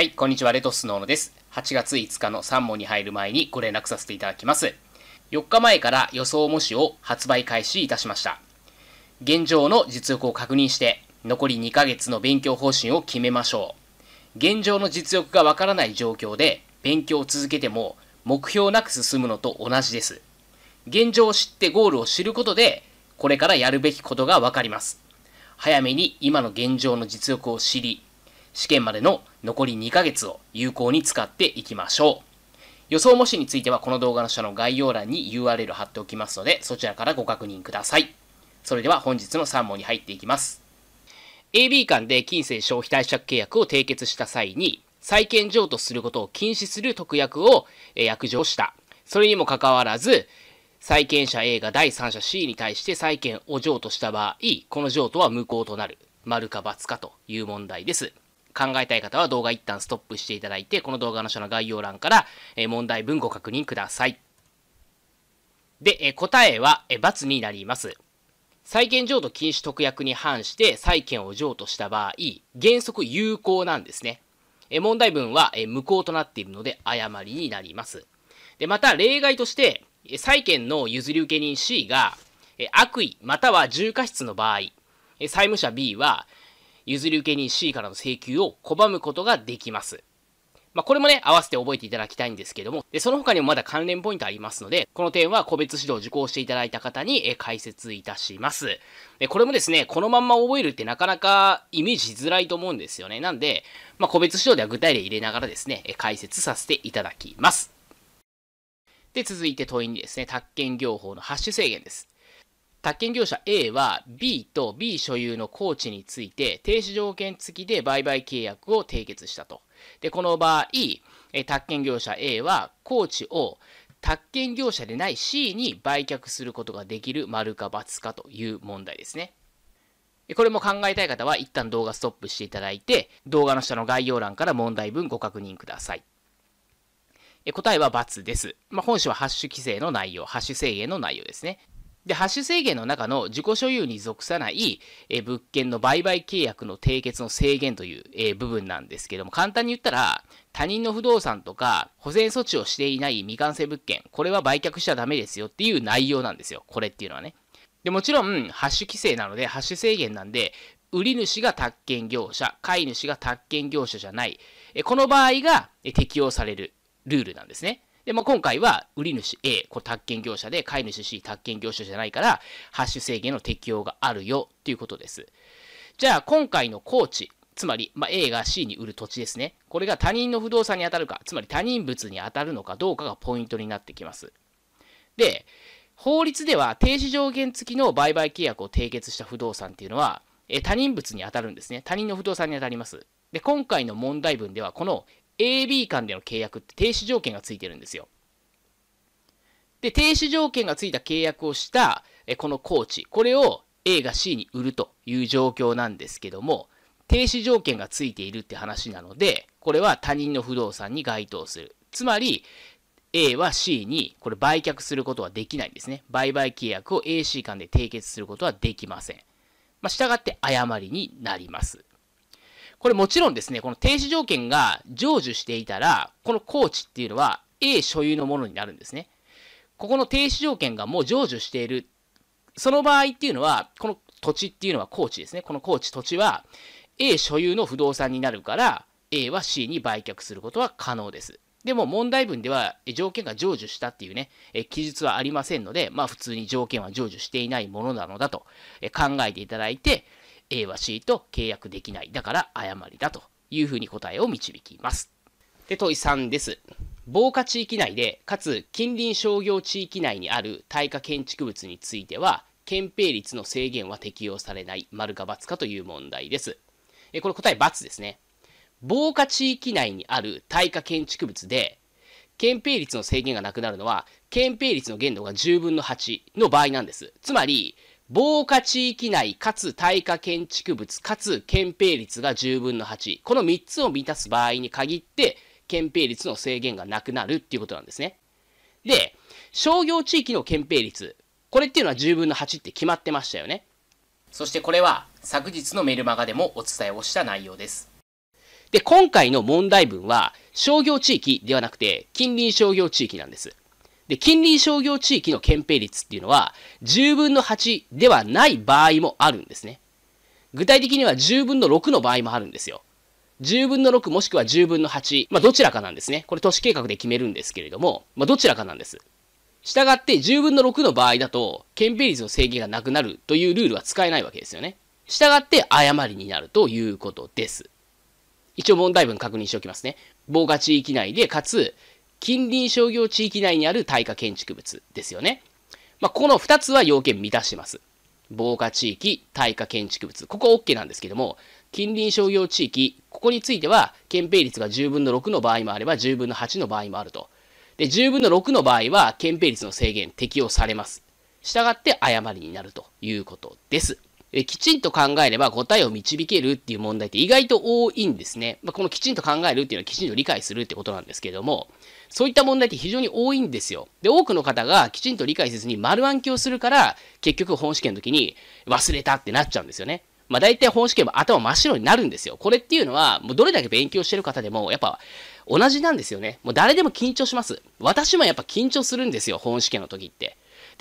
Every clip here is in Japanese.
はい、こんにちは、レトスノーノです。8月5日の3問に入る前にご連絡させていただきます。4日前から予想模試を発売開始いたしました。現状の実力を確認して、残り2ヶ月の勉強方針を決めましょう。現状の実力がわからない状況で、勉強を続けても、目標なく進むのと同じです。現状を知ってゴールを知ることで、これからやるべきことがわかります。早めに今の現状の実力を知り、試験までの残り2ヶ月を有効に使っていきましょう。予想模試についてはこの動画の下の概要欄に URL 貼っておきますので、そちらからご確認ください。それでは本日の3問に入っていきます。AB 間で金銭消費貸借契約を締結した際に、債権譲渡することを禁止する特約を約定した。それにもかかわらず、債権者 A が第三者 C に対して債権を譲渡した場合、この譲渡は無効となる。丸か×かという問題です。考えたい方は動画一旦ストップしていただいて、この動画の下の概要欄から問題文ご確認ください。で、答えは×になります。債権譲渡禁止特約に反して債権を譲渡した場合、原則有効なんですね。問題文は無効となっているので誤りになります。で、また例外として、債権の譲り受け人 C が悪意または重過失の場合、債務者 B は譲り受け人 C からの請求を拒むことができます。まあ、これもね、合わせて覚えていただきたいんですけども、で、その他にもまだ関連ポイントありますので、この点は個別指導を受講していただいた方にえ解説いたします。で、これもですね、このまんま覚えるってなかなかイメージしづらいと思うんですよね。なんで、まあ、個別指導では具体例入れながらですね、え解説させていただきます。で、続いて問いにですね、宅建業法のハッシュ制限です。宅建業者 A は B と B 所有のー地について停止条件付きで売買契約を締結したと。で、この場合、宅建業者 A はー地を宅建業者でない C に売却することができる丸か×かという問題ですね。これも考えたい方は一旦動画ストップしていただいて、動画の下の概要欄から問題文ご確認ください。答えは×です。まあ、本書はハッシュ規制の内容、ハッシュ制限の内容ですね。で、ハッシュ制限の中の自己所有に属さないえ物件の売買契約の締結の制限というえ部分なんですけども、簡単に言ったら、他人の不動産とか保全措置をしていない未完成物件、これは売却しちゃダメですよっていう内容なんですよ。これっていうのはね。で、もちろん、ハッシュ規制なので、ハッシュ制限なんで、売り主が宅建業者、買い主が宅建業者じゃない。この場合が適用されるルールなんですね。で、まあ、今回は売り主 A、これ宅建業者で、買い主 C、宅建業者じゃないから、ハッシュ制限の適用があるよということです。じゃあ、今回のコーチ、つまり、まあ、A が C に売る土地ですね。これが他人の不動産に当たるか、つまり他人物に当たるのかどうかがポイントになってきます。で、法律では停止上限付きの売買契約を締結した不動産っていうのは、え他人物に当たるんですね。他人の不動産に当たります。で、今回の問題文では、この AB 間での契約って停止条件がついてるんですよ。で、停止条件がついた契約をした、えこのコーチ、これを A が C に売るという状況なんですけども、停止条件がついているって話なので、これは他人の不動産に該当する。つまり、A は C にこれ売却することはできないんですね。売買契約を AC 間で締結することはできません。まあ、従って誤りになります。これもちろんですね、この停止条件が成就していたら、この高知っていうのは A 所有のものになるんですね。ここの停止条件がもう成就している。その場合っていうのは、この土地っていうのは高知ですね。この高知土地は A 所有の不動産になるから、A は C に売却することは可能です。でも問題文では条件が成就したっていうね、記述はありませんので、まあ普通に条件は成就していないものなのだと考えていただいて、A は C と契約できない。だから誤りだというふうに答えを導きます。で、問い3です。防火地域内で、かつ近隣商業地域内にある耐火建築物については、憲兵率の制限は適用されない、丸か×かという問題です。えこれ答え×ですね。防火地域内にある耐火建築物で、憲兵率の制限がなくなるのは、憲兵率の限度が10分の8の場合なんです。つまり、防火地域内かつ耐火建築物かつ憲兵率が10分の8。この3つを満たす場合に限って、憲兵率の制限がなくなるっていうことなんですね。で、商業地域の憲兵率。これっていうのは10分の8って決まってましたよね。そしてこれは昨日のメルマガでもお伝えをした内容です。で、今回の問題文は商業地域ではなくて近隣商業地域なんです。で、近隣商業地域の憲兵率っていうのは、10分の8ではない場合もあるんですね。具体的には10分の6の場合もあるんですよ。10分の6もしくは10分の8。まあ、どちらかなんですね。これ都市計画で決めるんですけれども、まあ、どちらかなんです。したがって10分の6の場合だと、憲兵率の制限がなくなるというルールは使えないわけですよね。したがって誤りになるということです。一応問題文確認しておきますね。防火地域内で、かつ近隣商業地域内にある耐火建築物ですよね。まあ、この2つは要件満たします。防火地域、耐火建築物。ここは OK なんですけども、近隣商業地域、ここについては、憲兵率が10分の6の場合もあれば、10分の8の場合もあると。で、10分の6の場合は、憲兵率の制限適用されます。したがって誤りになるということです。えきちんと考えれば答えを導けるっていう問題って意外と多いんですね。まあ、このきちんと考えるっていうのはきちんと理解するってことなんですけども、そういった問題って非常に多いんですよ。で、多くの方がきちんと理解せずに丸暗記をするから、結局本試験の時に忘れたってなっちゃうんですよね。まあ大体本試験は頭真っ白になるんですよ。これっていうのは、もうどれだけ勉強してる方でも、やっぱ同じなんですよね。もう誰でも緊張します。私もやっぱ緊張するんですよ、本試験の時って。、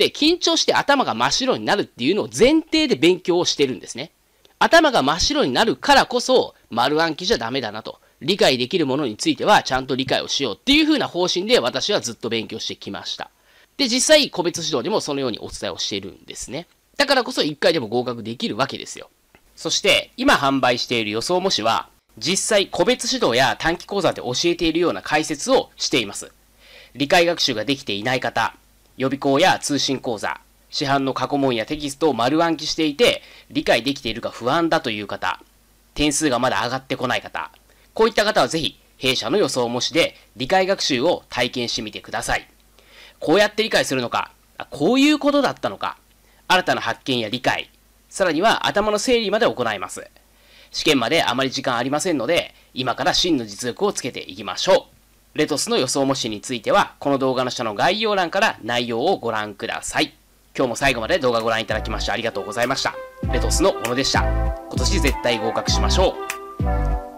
緊張して頭が真っ白になるっていうのを前提で勉強をしてるんですね。頭が真っ白になるからこそ、丸暗記じゃダメだなと。理解できるものについてはちゃんと理解をしようっていう風な方針で私はずっと勉強してきました。で、実際個別指導でもそのようにお伝えをしているんですね。だからこそ1回でも合格できるわけですよ。そして、今販売している予想模試は、実際個別指導や短期講座で教えているような解説をしています。理解学習ができていない方、予備校や通信講座、市販の過去問やテキストを丸暗記していて、理解できているか不安だという方、点数がまだ上がってこない方、こういった方はぜひ、弊社の予想模試で理解学習を体験してみてください。こうやって理解するのか、こういうことだったのか、新たな発見や理解、さらには頭の整理まで行います。試験まであまり時間ありませんので、今から真の実力をつけていきましょう。レトスの予想模試については、この動画の下の概要欄から内容をご覧ください。今日も最後まで動画ご覧いただきましてありがとうございました。レトスの小野でした。今年絶対合格しましょう。